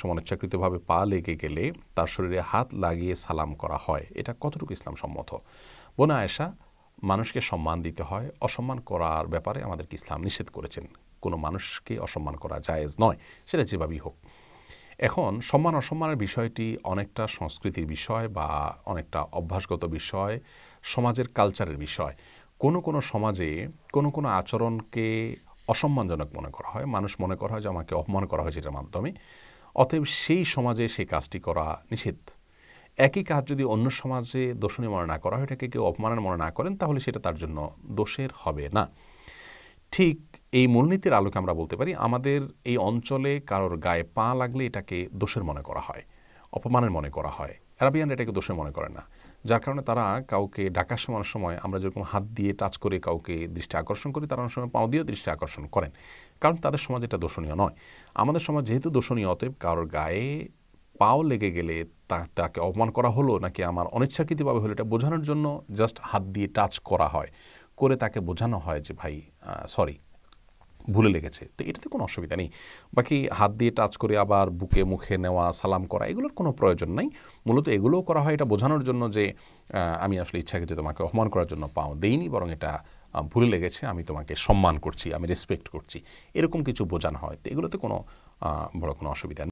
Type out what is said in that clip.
সময় অনিচ্ছাকৃতভাবে পা লেগে গেলে তার শরীরে হাত লাগিয়ে সালাম করা হয় এটা কতটুকু ইসলাম সম্মত বোনা আয়েশা মানুষকে সম্মান দিতে হয় অসম্মান করার ব্যাপারে আমাদের ইসলাম নিষেধ করেছেন কোনো মানুষকে অসম্মান করা জায়েজ নয় সেটা যেভাবেই হোক এখন সম্মান অসম্মানের বিষয়টি অনেকটা সংস্কৃতির বিষয় বা অনেকটা অভ্যাসগত বিষয় সমাজের কালচারের বিষয় কোনো কোনো সমাজে কোনো কোনো আচরণকে অসম্মানজনক মনে করা হয় মানুষ মনে করা হয় যে আমাকে অপমান করা হয়েছে এটার মাধ্যমে অতএব সেই সমাজে সেই কাজটি করা নিষিদ্ধ একই কাজ যদি অন্য সমাজে দোষণীয় মনে না করা হয় এটাকে কেউ অপমানের মনে না করেন তাহলে সেটা তার জন্য দোষের হবে না ঠিক এই মূলনীতির আলোকে আমরা বলতে পারি আমাদের এই অঞ্চলে কারোর গায়ে পা লাগলে এটাকে দোষের মনে করা হয় অপমানের মনে করা হয় অ্যারাবিয়ান এটাকে দোষের মনে করে না যার কারণে তারা কাউকে ডাকার সময় সময় আমরা যেরকম হাত দিয়ে টাচ করে কাউকে দৃষ্টি আকর্ষণ করি তারা অনেক সময় পাও দিয়েও দৃষ্টি আকর্ষণ করেন কারণ তাদের সমাজ এটা দর্শনীয় নয় আমাদের সমাজ যেহেতু দর্শনীয় অতএব কারোর গায়ে পাও লেগে গেলে তা তাকে অপমান করা হলো নাকি আমার অনিচ্ছাকৃতভাবে হলো এটা বোঝানোর জন্য জাস্ট হাত দিয়ে টাচ করা হয় করে তাকে বোঝানো হয় যে ভাই সরি ভুলে লেগেছে তো এটাতে কোনো অসুবিধা নেই বাকি হাত দিয়ে টাচ করে আবার বুকে মুখে নেওয়া সালাম করা এগুলোর কোনো প্রয়োজন নাই মূলত এগুলোও করা হয় এটা বোঝানোর জন্য যে আমি আসলে ইচ্ছাকৃত তোমাকে অপমান করার জন্য পাও দেইনি বরং এটা ভুলে লেগেছে আমি তোমাকে সম্মান করছি আমি রেসপেক্ট করছি এরকম কিছু বোঝানো হয় তো এগুলোতে কোনো বড় কোনো অসুবিধা